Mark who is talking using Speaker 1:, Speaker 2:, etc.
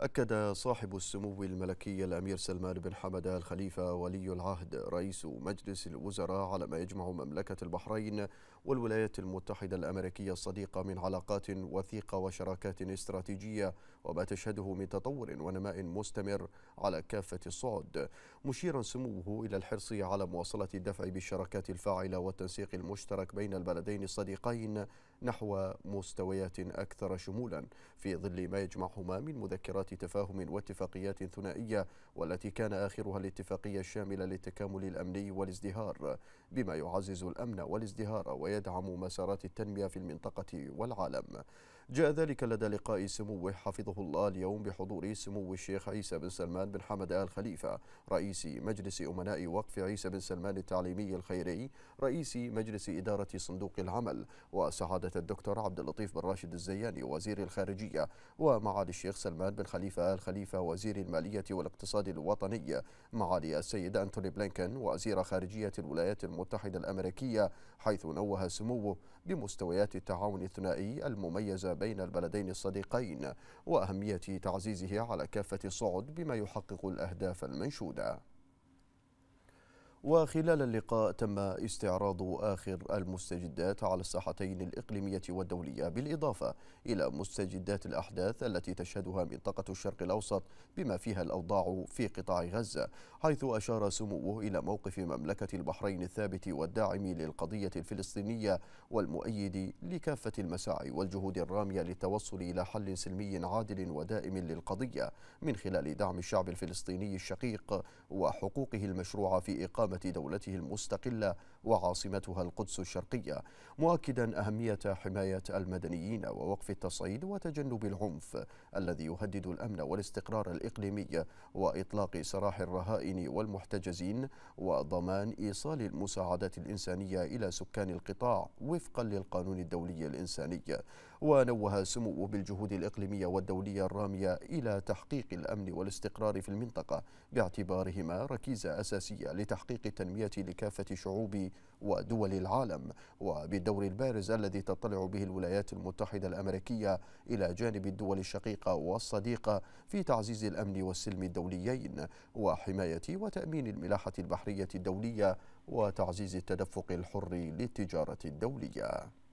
Speaker 1: أكد صاحب السمو الملكي الأمير سلمان بن حمد الخليفة ولي العهد رئيس مجلس الوزراء على ما يجمع مملكة البحرين والولايات المتحدة الأمريكية الصديقة من علاقات وثيقة وشراكات استراتيجية وما تشهده من تطور ونماء مستمر على كافة الصعد مشيرا سموه إلى الحرص على مواصلة الدفع بالشراكات الفاعلة والتنسيق المشترك بين البلدين الصديقين نحو مستويات أكثر شمولا في ظل ما يجمعهما من مذكرات تفاهم واتفاقيات ثنائية والتي كان آخرها الاتفاقية الشاملة للتكامل الأمني والازدهار بما يعزز الأمن والازدهار ويدعم مسارات التنمية في المنطقة والعالم جاء ذلك لدى لقاء سموه حفظه الله اليوم بحضور سمو الشيخ عيسى بن سلمان بن حمد آل خليفة رئيس مجلس أمناء وقف عيسى بن سلمان التعليمي الخيري رئيس مجلس إدارة صندوق العمل وسعادة الدكتور عبد اللطيف بن راشد الزياني وزير الخارجية ومعالي الشيخ سلمان بن الخليفة آل خليفة وزير المالية والاقتصاد الوطني معالي السيد أنتوني بلينكن وزير خارجية الولايات المتحدة الأمريكية حيث نوه سموه بمستويات التعاون الثنائي المميزة بين البلدين الصديقين وأهمية تعزيزه على كافة الصعد بما يحقق الأهداف المنشودة وخلال اللقاء تم استعراض آخر المستجدات على الساحتين الإقليمية والدولية بالإضافة إلى مستجدات الأحداث التي تشهدها منطقة الشرق الأوسط بما فيها الأوضاع في قطاع غزة حيث أشار سموه إلى موقف مملكة البحرين الثابت والداعم للقضية الفلسطينية والمؤيد لكافة المساعي والجهود الرامية للتوصل إلى حل سلمي عادل ودائم للقضية من خلال دعم الشعب الفلسطيني الشقيق وحقوقه المشروعة في إقامة دولته المستقلة وعاصمتها القدس الشرقية مؤكدا أهمية حماية المدنيين ووقف التصعيد وتجنب العنف الذي يهدد الأمن والاستقرار الإقليمي وإطلاق سراح الرهائن والمحتجزين وضمان إيصال المساعدات الإنسانية إلى سكان القطاع وفقا للقانون الدولي الإنساني ونوه سموه بالجهود الإقليمية والدولية الرامية إلى تحقيق الأمن والاستقرار في المنطقة باعتبارهما ركيزة أساسية لتحقيق تحقيق التنمية لكافة شعوب ودول العالم وبالدور البارز الذي تطلع به الولايات المتحدة الأمريكية إلى جانب الدول الشقيقة والصديقة في تعزيز الأمن والسلم الدوليين وحماية وتأمين الملاحة البحرية الدولية وتعزيز التدفق الحر للتجارة الدولية